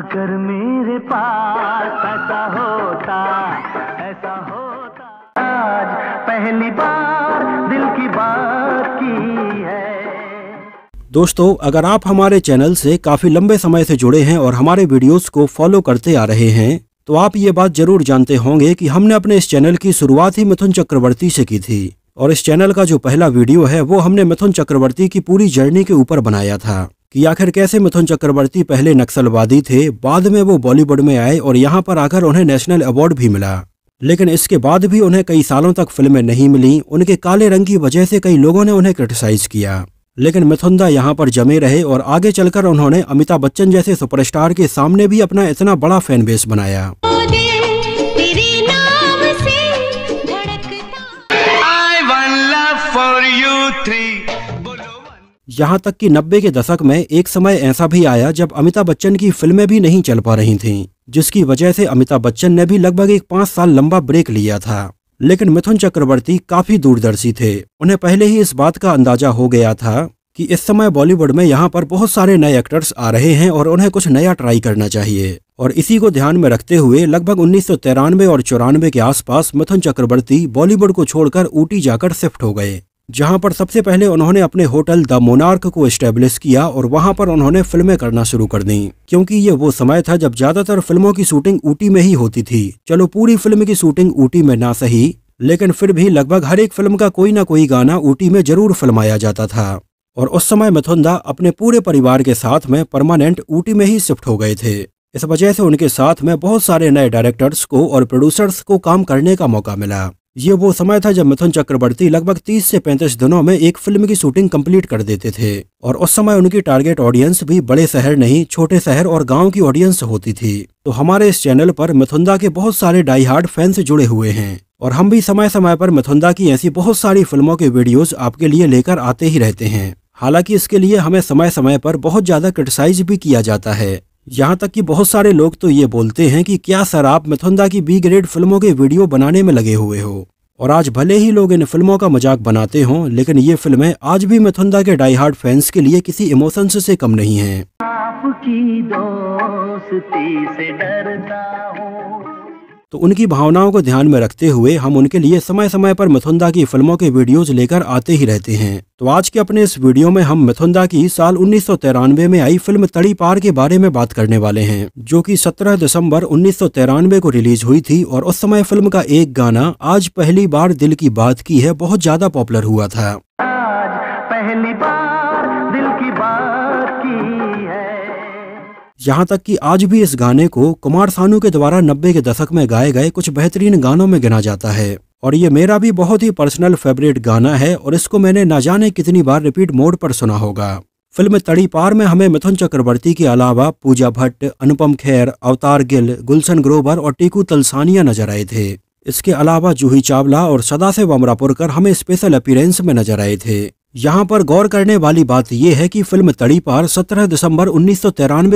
अगर मेरे पास ऐसा होता ऐसा होता आज पहली बार दिल की बात की है दोस्तों अगर आप हमारे चैनल से काफ़ी लंबे समय से जुड़े हैं और हमारे वीडियोस को फॉलो करते आ रहे हैं तो आप ये बात जरूर जानते होंगे कि हमने अपने इस चैनल की शुरुआत ही मिथुन चक्रवर्ती से की थी और इस चैनल का जो पहला वीडियो है वो हमने मिथुन चक्रवर्ती की पूरी जर्नी के ऊपर बनाया था कि आखिर कैसे मिथुन चक्रवर्ती पहले नक्सलवादी थे बाद में वो बॉलीवुड में आए और यहाँ पर आकर उन्हें नेशनल अवार्ड भी मिला लेकिन इसके बाद भी उन्हें कई सालों तक फिल्में नहीं मिली उनके काले रंग की वजह से कई लोगों ने उन्हें क्रिटिसाइज किया लेकिन मिथुंदा यहाँ पर जमे रहे और आगे चलकर उन्होंने अमिताभ बच्चन जैसे सुपरस्टार के सामने भी अपना इतना बड़ा फैन बेस बनाया यहाँ तक कि नब्बे के दशक में एक समय ऐसा भी आया जब अमिताभ बच्चन की फिल्में भी नहीं चल पा रही थीं, जिसकी वजह से अमिताभ बच्चन ने भी लगभग एक पांच साल लंबा ब्रेक लिया था लेकिन मिथुन चक्रवर्ती काफी दूरदर्शी थे उन्हें पहले ही इस बात का अंदाजा हो गया था कि इस समय बॉलीवुड में यहाँ पर बहुत सारे नए एक्टर्स आ रहे हैं और उन्हें कुछ नया ट्राई करना चाहिए और इसी को ध्यान में रखते हुए लगभग उन्नीस और चौरानवे के आसपास मिथुन चक्रवर्ती बॉलीवुड को छोड़कर ऊटी जाकर शिफ्ट हो गए जहां पर सबसे पहले उन्होंने अपने होटल द मोनार्क को स्टेब्लिश किया और वहां पर उन्होंने फिल्में करना शुरू कर दी क्योंकि ये वो समय था जब ज्यादातर फिल्मों की शूटिंग ऊटी में ही होती थी चलो पूरी फिल्म की शूटिंग ऊटी में ना सही लेकिन फिर भी लगभग हर एक फिल्म का कोई ना कोई गाना ऊटी में जरूर फिल्माया जाता था और उस समय मिथुंदा अपने पूरे परिवार के साथ में परमानेंट ऊटी में ही शिफ्ट हो गए थे इस वजह से उनके साथ में बहुत सारे नए डायरेक्टर्स को और प्रोड्यूसर्स को काम करने का मौका मिला ये वो समय था जब मिथुन चक्रवर्ती लगभग 30 से 35 दिनों में एक फिल्म की शूटिंग कंप्लीट कर देते थे और उस समय उनकी टारगेट ऑडियंस भी बड़े शहर नहीं छोटे शहर और गांव की ऑडियंस होती थी तो हमारे इस चैनल पर मिथुंदा के बहुत सारे डाई हार्ड फैंस जुड़े हुए हैं और हम भी समय समय पर मिथुंदा की ऐसी बहुत सारी फिल्मों के वीडियोज आपके लिए लेकर आते ही रहते हैं हालांकि इसके लिए हमें समय समय पर बहुत ज्यादा क्रिटिसाइज भी किया जाता है यहाँ तक कि बहुत सारे लोग तो ये बोलते हैं कि क्या सर आप मिथुंदा की बी ग्रेड फिल्मों के वीडियो बनाने में लगे हुए हो और आज भले ही लोग इन फिल्मों का मजाक बनाते हों लेकिन ये फिल्में आज भी मिथुंदा के डाई हार्ड फैंस के लिए किसी इमोशन से कम नहीं है आपकी दोस्ती से डरता हूँ तो उनकी भावनाओं को ध्यान में रखते हुए हम उनके लिए समय समय पर मिथुंदा की फिल्मों के वीडियोज लेकर आते ही रहते हैं तो आज के अपने इस वीडियो में हम मिथुंदा की साल उन्नीस में आई फिल्म तड़ी पार के बारे में बात करने वाले हैं जो कि 17 दिसंबर उन्नीस को रिलीज हुई थी और उस समय फिल्म का एक गाना आज पहली बार दिल की बात की है बहुत ज्यादा पॉपुलर हुआ था आज पहली यहाँ तक कि आज भी इस गाने को कुमार सानू के द्वारा नब्बे के दशक में गाए गए कुछ बेहतरीन गानों में गिना जाता है और ये मेरा भी बहुत ही पर्सनल फेवरेट गाना है और इसको मैंने ना जाने कितनी बार रिपीट मोड पर सुना होगा फिल्म तड़ी पार में हमें मिथुन चक्रवर्ती के अलावा पूजा भट्ट अनुपम खैर अवतार गिल गुलशन ग्रोवर और टीकू तलसानिया नजर आए थे इसके अलावा जूही चावला और सदा से वमरापुरकर हमें स्पेशल अपीरेंस में नजर आए थे यहाँ पर गौर करने वाली बात यह है कि फिल्म तड़ीपार 17 दिसंबर उन्नीस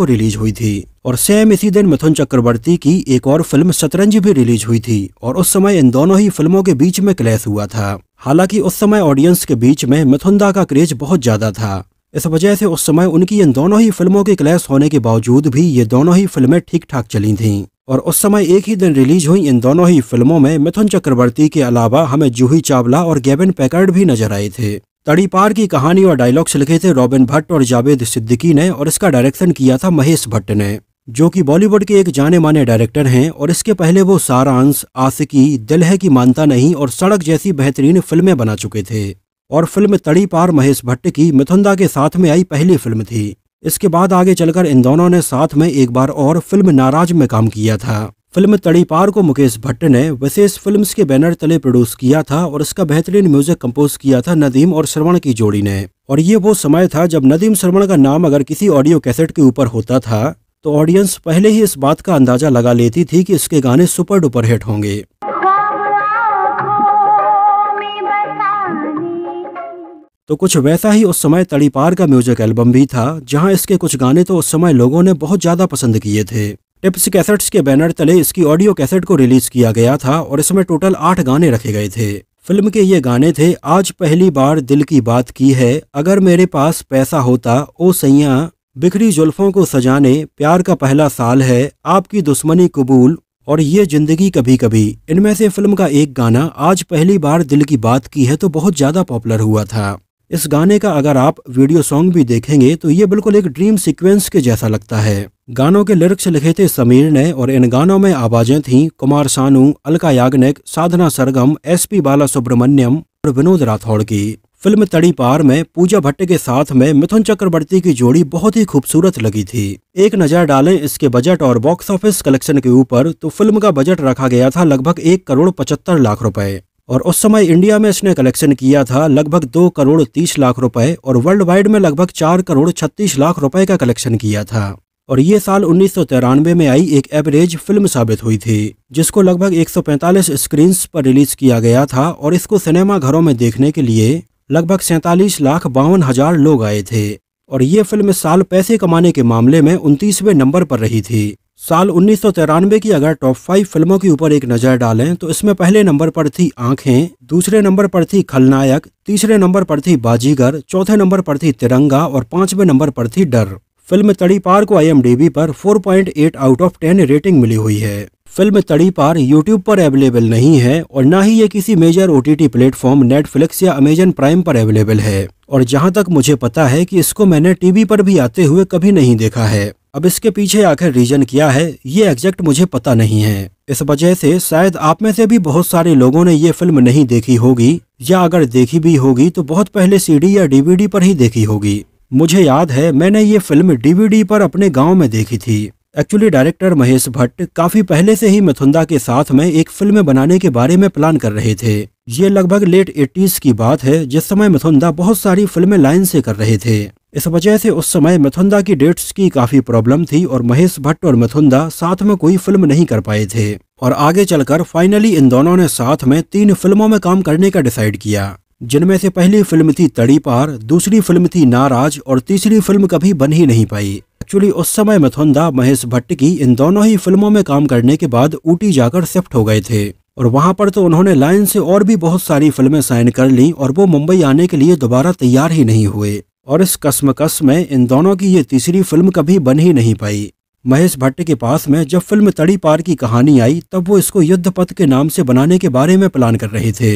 को रिलीज हुई थी और सेम इसी दिन मिथुन चक्रवर्ती की एक और फिल्म शतरंज भी रिलीज हुई थी और उस समय इन दोनों ही फिल्मों के बीच में क्लैश हुआ था हालांकि उस समय ऑडियंस के बीच में मिथुनदा का क्रेज बहुत ज्यादा था इस वजह से उस समय उनकी इन दोनों ही फिल्मों के क्लैश होने के बावजूद भी ये दोनों ही फिल्में ठीक ठाक चली थीं और उस समय एक ही दिन रिलीज हुई इन दोनों ही फिल्मों में मिथुन चक्रवर्ती के अलावा हमें जूही चावला और गेविन पैकर्ड भी नजर आए थे तड़ीपार की कहानी और डायलॉग्स लिखे थे रॉबिन भट्ट और जावेद सिद्दीकी ने और इसका डायरेक्शन किया था महेश भट्ट ने जो कि बॉलीवुड के एक जाने माने डायरेक्टर हैं और इसके पहले वो सारांश आसिकी दिल है की मानता नहीं और सड़क जैसी बेहतरीन फिल्में बना चुके थे और फिल्म तड़ी पार महेश भट्ट की मिथुंदा के साथ में आई पहली फिल्म थी इसके बाद आगे चलकर इन दोनों ने साथ में एक बार और फिल्म नाराज में काम किया था फिल्म तड़ीपार को मुकेश भट्ट ने विशेष फिल्म्स के बैनर तले प्रोड्यूस किया था और इसका बेहतरीन म्यूजिक कंपोज किया था नदीम और श्रवण की जोड़ी ने और ये वो समय था जब नदीम श्रवण का नाम अगर किसी ऑडियो कैसेट के ऊपर होता था तो ऑडियंस पहले ही इस बात का अंदाजा लगा लेती थी कि इसके गाने सुपर डुपर हिट होंगे तो कुछ वैसा ही उस समय तड़ीपार का म्यूजिक एल्बम भी था जहां इसके कुछ गाने तो उस समय लोगों ने बहुत ज्यादा पसंद किए थे टिप्स कैसेट्स के बैनर तले इसकी ऑडियो कैसेट को रिलीज किया गया था और इसमें टोटल आठ गाने रखे गए थे फिल्म के ये गाने थे आज पहली बार दिल की बात की है अगर मेरे पास पैसा होता ओ सैया बिखरी जुल्फों को सजाने प्यार का पहला साल है आपकी दुश्मनी कबूल और ये जिंदगी कभी कभी इनमें से फिल्म का एक गाना आज पहली बार दिल की बात की है तो बहुत ज्यादा पॉपुलर हुआ था इस गाने का अगर आप वीडियो सॉन्ग भी देखेंगे तो ये बिल्कुल एक ड्रीम सीक्वेंस के जैसा लगता है गानों के लिरिक्स लिखे थे समीर ने और इन गानों में आवाजें थीं कुमार सानू अलका याग्निक साधना सरगम एस पी बाला सुब्रमण्यम और विनोद राठौड़ की फिल्म तड़ी पार में पूजा भट्ट के साथ में मिथुन चक्रवर्ती की जोड़ी बहुत ही खूबसूरत लगी थी एक नजर डालें इसके बजट और बॉक्स ऑफिस कलेक्शन के ऊपर तो फिल्म का बजट रखा गया था लगभग एक करोड़ पचहत्तर लाख रुपए और उस समय इंडिया में इसने कलेक्शन किया था लगभग दो करोड़ तीस लाख रुपए और वर्ल्ड वाइड में लगभग चार करोड़ छत्तीस लाख रुपए का कलेक्शन किया था और ये साल उन्नीस में आई एक एवरेज फिल्म साबित हुई थी जिसको लगभग 145 स्क्रीन्स पर रिलीज किया गया था और इसको सिनेमा घरों में देखने के लिए लगभग सैंतालीस लाख बावन हजार लोग आए थे और ये फिल्म साल पैसे कमाने के मामले में उनतीसवें नंबर पर रही थी साल उन्नीस की अगर टॉप फाइव फिल्मों के ऊपर एक नज़र डालें तो इसमें पहले नंबर पर थी आंखें दूसरे नंबर पर थी खलनायक तीसरे नंबर पर थी बाजीगर चौथे नंबर पर थी तिरंगा और पांचवें नंबर पर थी डर फिल्म तड़ीपार को आईएमडीबी पर 4.8 आउट ऑफ 10 रेटिंग मिली हुई है फिल्म तड़ीपार यूट्यूब पर अवेलेबल नहीं है और ना ही ये किसी major O T platform Netflix या अमेजन प्राइम पर अवेलेबल है और जहाँ तक मुझे पता है कि इसको मैंने टीवी पर भी आते हुए कभी नहीं देखा है अब इसके पीछे आखिर रीजन क्या है ये एग्जैक्ट मुझे पता नहीं है इस वजह से शायद आप में से भी बहुत सारे लोगों ने ये फिल्म नहीं देखी होगी या अगर देखी भी होगी तो बहुत पहले सीडी या डीवीडी पर ही देखी होगी मुझे याद है मैंने ये फिल्म डीवीडी पर अपने गांव में देखी थी एक्चुअली डायरेक्टर महेश भट्ट काफी पहले से ही मिथुंदा के साथ में एक फिल्म बनाने के बारे में प्लान कर रहे थे ये लगभग लेट एटीज की बात है जिस समय मिथुंदा बहुत सारी फिल्में लाइन से कर रहे थे इस वजह से उस समय मिथुंदा की डेट्स की काफ़ी प्रॉब्लम थी और महेश भट्ट और मिथुंदा साथ में कोई फिल्म नहीं कर पाए थे और आगे चलकर फाइनली इन दोनों ने साथ में तीन फिल्मों में काम करने का डिसाइड किया जिनमें से पहली फिल्म थी तड़ी पार दूसरी फिल्म थी नाराज और तीसरी फिल्म कभी बन ही नहीं पाई एक्चुअली उस समय मिथुंदा महेश भट्ट की इन दोनों ही फिल्मों में काम करने के बाद ऊटी जाकर शिफ्ट हो गए थे और वहां पर तो उन्होंने लाइन से और भी बहुत सारी फिल्में साइन कर ली और वो मुंबई आने के लिए दोबारा तैयार ही नहीं हुए और इस कसमकस में इन दोनों की ये तीसरी फिल्म कभी बन ही नहीं पाई महेश भट्ट के पास में जब फिल्म तड़ी पार की कहानी आई तब वो इसको युद्धपथ के नाम से बनाने के बारे में प्लान कर रहे थे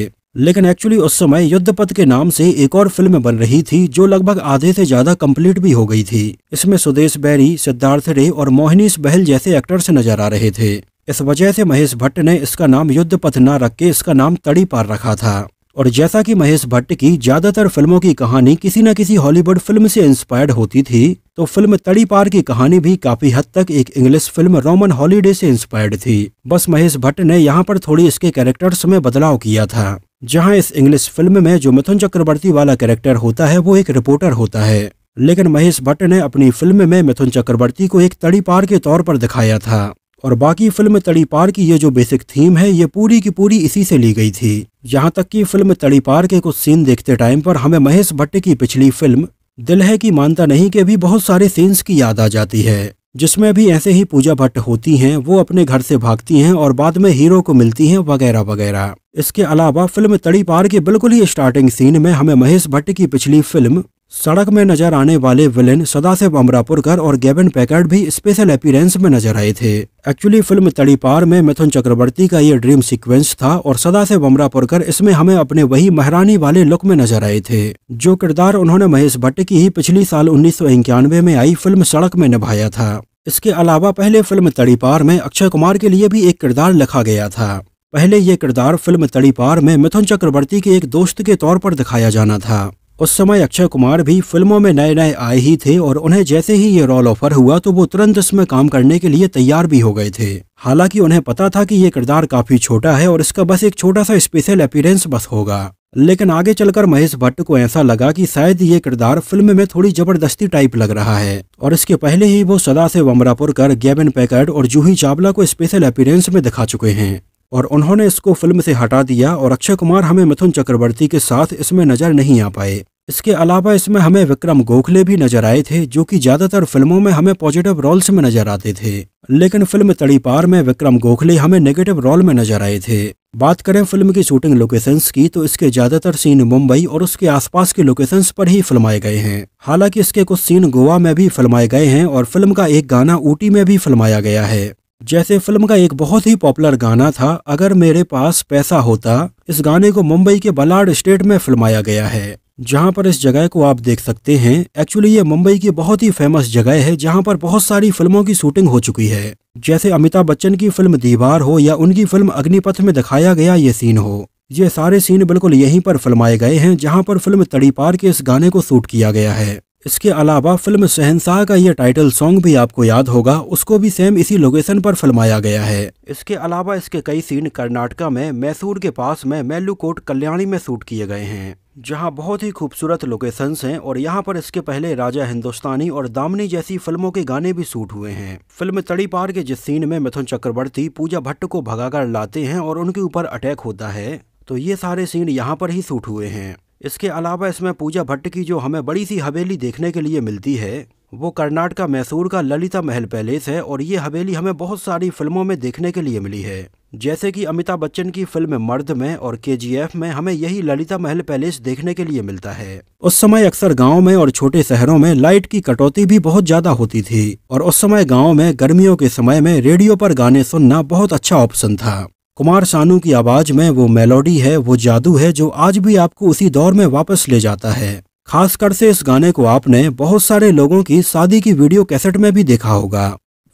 लेकिन एक्चुअली उस समय युद्धपथ के नाम से एक और फिल्म बन रही थी जो लगभग आधे से ज्यादा कंप्लीट भी हो गई थी इसमें सुदेश बैरी सिद्धार्थ रे और मोहनीश बहल जैसे एक्टर्स नजर आ रहे थे इस वजह से महेश भट्ट ने इसका नाम युद्धपथ न रख के इसका नाम तड़ी पार रखा था और जैसा कि महेश भट्ट की ज्यादातर फिल्मों की कहानी किसी न किसी हॉलीवुड फिल्म से इंस्पायर्ड होती थी तो फिल्म तड़ी पार की कहानी भी काफी हद तक एक इंग्लिश फिल्म रोमन हॉलीडे से इंस्पायर्ड थी बस महेश भट्ट ने यहाँ पर थोड़ी इसके कैरेक्टर्स में बदलाव किया था जहाँ इस इंग्लिश फिल्म में जो मिथुन चक्रवर्ती वाला कैरेक्टर होता है वो एक रिपोर्टर होता है लेकिन महेश भट्ट ने अपनी फिल्म में मिथुन चक्रवर्ती को एक तड़ी पार के तौर पर दिखाया था और बाकी फिल्म तड़ीपार की ये जो बेसिक थीम है ये पूरी की पूरी इसी से ली गई थी यहाँ तक कि फिल्म तड़ीपार के कुछ सीन देखते टाइम पर हमें महेश भट्ट की पिछली फिल्म दिल है की मानता नहीं के भी बहुत सारे सीन्स की याद आ जाती है जिसमें भी ऐसे ही पूजा भट्ट होती हैं वो अपने घर से भागती हैं और बाद में हीरो को मिलती हैं वगैरह वगैरह इसके अलावा फिल्म तड़ी पार के बिल्कुल ही स्टार्टिंग सीन में हमें महेश भट्ट की पिछली फिल्म सड़क में नजर आने वाले विलेन सदाशिव अमरापुरकर और गेबिन पैकेट भी स्पेशल अपीरेंस में नजर आए थे एक्चुअली फिल्म तड़ीपार में मिथुन चक्रवर्ती का ये ड्रीम सीक्वेंस था और सदाशिव अमरापुरकर इसमें हमें अपने वही महरानी वाले लुक में नजर आए थे जो किरदार उन्होंने महेश भट्ट की ही पिछली साल उन्नीस में आई फिल्म सड़क में निभाया था इसके अलावा पहले फिल्म तड़ीपार में अक्षय कुमार के लिए भी एक किरदार लिखा गया था पहले ये किरदार फिल्म तड़ीपार में मिथुन चक्रवर्ती के एक दोस्त के तौर पर दिखाया जाना था उस समय अक्षय कुमार भी फिल्मों में नए नए आए ही थे और उन्हें जैसे ही ये रोल ऑफर हुआ तो वो तुरंत इसमें काम करने के लिए तैयार भी हो गए थे हालांकि उन्हें पता था कि ये किरदार काफी छोटा है और इसका बस एक छोटा सा स्पेशल अपीरेंस बस होगा लेकिन आगे चलकर महेश भट्ट को ऐसा लगा कि शायद ये किरदार फिल्म में थोड़ी जबरदस्ती टाइप लग रहा है और इसके पहले ही वो सदा से वमरापुर कर गैबिन पैकर्ड और जूही चावला को स्पेशल अपीरेंस में दिखा चुके हैं और उन्होंने इसको फिल्म से हटा दिया और अक्षय कुमार हमें मिथुन चक्रवर्ती के साथ इसमें नजर नहीं आ पाए इसके अलावा इसमें हमें विक्रम गोखले भी नजर आए थे जो कि ज्यादातर फिल्मों में हमें पॉजिटिव रोल्स में नजर आते थे लेकिन फिल्म तड़ीपार में विक्रम गोखले हमें नेगेटिव रोल में नजर आए थे बात करें फिल्म की शूटिंग लोकेशंस की तो इसके ज्यादातर सीन मुंबई और उसके आसपास के लोकेशंस पर ही फिल्माए गए हैं हालांकि इसके कुछ सीन गोवा में भी फिल्माए गए हैं और फिल्म का एक गाना ऊटी में भी फिल्माया गया है जैसे फिल्म का एक बहुत ही पॉपुलर गाना था अगर मेरे पास पैसा होता इस गाने को मुंबई के बलाड स्टेट में फिल्माया गया है जहाँ पर इस जगह को आप देख सकते हैं एक्चुअली ये मुंबई की बहुत ही फेमस जगह है जहाँ पर बहुत सारी फिल्मों की शूटिंग हो चुकी है जैसे अमिताभ बच्चन की फिल्म दीवार हो या उनकी फिल्म अग्निपथ में दिखाया गया ये सीन हो ये सारे सीन बिल्कुल यहीं पर फिल्माए गए हैं जहाँ पर फिल्म तड़ीपार के इस गाने को शूट किया गया है इसके अलावा फिल्म शहनशाह का ये टाइटल सॉन्ग भी आपको याद होगा उसको भी सेम इसी लोकेशन पर फिल्माया गया है इसके अलावा इसके कई सीन कर्नाटका में मैसूर के पास में मेल्लूकोट कल्याणी में शूट किए गए हैं जहां बहुत ही खूबसूरत लोकेशंस हैं और यहां पर इसके पहले राजा हिंदुस्तानी और दामनी जैसी फिल्मों के गाने भी शूट हुए हैं फिल्म तड़ी पार के जिस सीन में मिथुन चक्रवर्ती पूजा भट्ट को भगाकर लाते हैं और उनके ऊपर अटैक होता है तो ये सारे सीन यहाँ पर ही शूट हुए हैं इसके अलावा इसमें पूजा भट्ट की जो हमें बड़ी सी हवेली देखने के लिए मिलती है वो कर्नाटका मैसूर का ललिता महल पैलेस है और ये हवेली हमें बहुत सारी फिल्मों में देखने के लिए मिली है जैसे कि अमिताभ बच्चन की फिल्म मर्द में और के में हमें यही ललिता महल पैलेस देखने के लिए मिलता है उस समय अक्सर गाँव में और छोटे शहरों में लाइट की कटौती भी बहुत ज्यादा होती थी और उस समय गाँव में गर्मियों के समय में रेडियो पर गाने सुनना बहुत अच्छा ऑप्शन था कुमार सानू की आवाज में वो मेलोडी है वो जादू है जो आज भी आपको उसी दौर में वापस ले जाता है खासकर से इस गाने को आपने बहुत सारे लोगों की शादी की वीडियो कैसेट में भी देखा होगा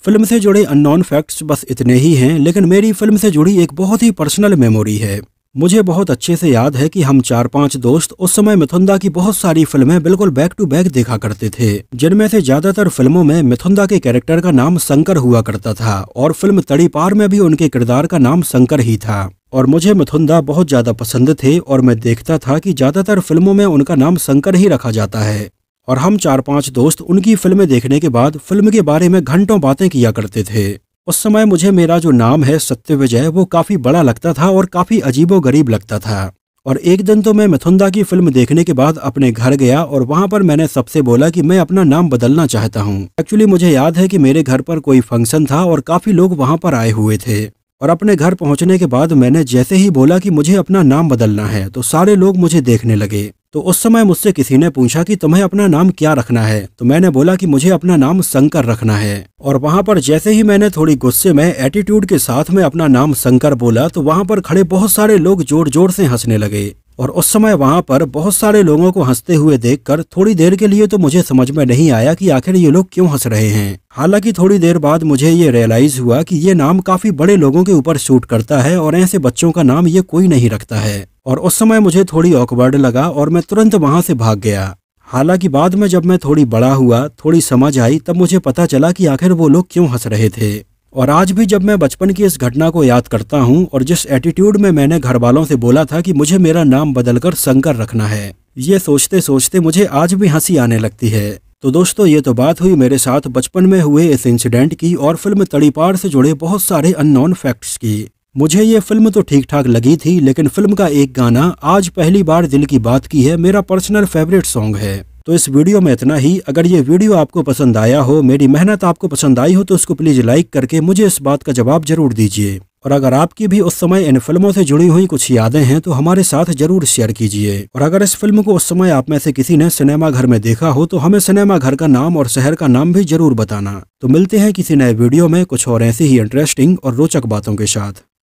फिल्म से जुड़े अननोन फैक्ट्स बस इतने ही हैं लेकिन मेरी फिल्म से जुड़ी एक बहुत ही पर्सनल मेमोरी है मुझे बहुत अच्छे से याद है कि हम चार पांच दोस्त उस समय मिथुंदा की बहुत सारी फिल्में बिल्कुल बैक टू बैक देखा करते थे जिनमें से ज्यादातर फिल्मों में मिथुंदा के कैरेक्टर का नाम शंकर हुआ करता था और फिल्म तड़ी पार में भी उनके किरदार का नाम शंकर ही था और मुझे मिथुंदा बहुत ज्यादा पसंद थे और मैं देखता था कि ज्यादातर फिल्मों में उनका नाम शंकर ही रखा जाता है और हम चार पांच दोस्त उनकी फिल्में देखने के बाद फिल्म के बारे में घंटों बातें किया करते थे उस समय मुझे मेरा जो नाम है सत्य विजय वो काफ़ी बड़ा लगता था और काफ़ी अजीबो गरीब लगता था और एक दिन तो मैं मिथुंदा की फिल्म देखने के बाद अपने घर गया और वहाँ पर मैंने सबसे बोला कि मैं अपना नाम बदलना चाहता हूँ एक्चुअली मुझे याद है कि मेरे घर पर कोई फंक्शन था और काफ़ी लोग वहाँ पर आए हुए थे और अपने घर पहुँचने के बाद मैंने जैसे ही बोला कि मुझे अपना नाम बदलना है तो सारे लोग मुझे देखने लगे तो उस समय मुझसे किसी ने पूछा कि तुम्हें अपना नाम क्या रखना है तो मैंने बोला कि मुझे अपना नाम शंकर रखना है और वहाँ पर जैसे ही मैंने थोड़ी गुस्से में एटीट्यूड के साथ में अपना नाम शंकर बोला तो वहाँ पर खड़े बहुत सारे लोग जोर जोर से हंसने लगे और उस समय वहां पर बहुत सारे लोगों को हंसते हुए देखकर थोड़ी देर के लिए तो मुझे समझ में नहीं आया कि आखिर ये लोग क्यों हंस रहे हैं हालांकि थोड़ी देर बाद मुझे ये रियलाइज हुआ कि ये नाम काफी बड़े लोगों के ऊपर शूट करता है और ऐसे बच्चों का नाम ये कोई नहीं रखता है और उस समय मुझे थोड़ी ऑकवर्ड लगा और मैं तुरंत वहां से भाग गया हालांकि बाद में जब मैं थोड़ी बड़ा हुआ थोड़ी समझ आई तब मुझे पता चला कि आखिर वो लोग क्यों हंस रहे थे और आज भी जब मैं बचपन की इस घटना को याद करता हूँ और जिस एटीट्यूड में मैंने घर वालों से बोला था कि मुझे मेरा नाम बदलकर शंकर रखना है ये सोचते सोचते मुझे आज भी हंसी आने लगती है तो दोस्तों ये तो बात हुई मेरे साथ बचपन में हुए इस इंसिडेंट की और फिल्म तड़ीपार से जुड़े बहुत सारे अननोन फैक्ट्स की मुझे ये फिल्म तो ठीक ठाक लगी थी लेकिन फिल्म का एक गाना आज पहली बार दिल की बात की है मेरा पर्सनल फेवरेट सॉन्ग है तो इस वीडियो में इतना ही अगर ये वीडियो आपको पसंद आया हो मेरी मेहनत आपको पसंद आई हो तो उसको प्लीज़ लाइक करके मुझे इस बात का जवाब जरूर दीजिए और अगर आपकी भी उस समय इन फिल्मों से जुड़ी हुई कुछ यादें हैं तो हमारे साथ जरूर शेयर कीजिए और अगर इस फिल्म को उस समय आप में से किसी ने सिनेमा घर में देखा हो तो हमें सिनेमा घर का नाम और शहर का नाम भी जरूर बताना तो मिलते हैं किसी नए वीडियो में कुछ और ऐसी ही इंटरेस्टिंग और रोचक बातों के साथ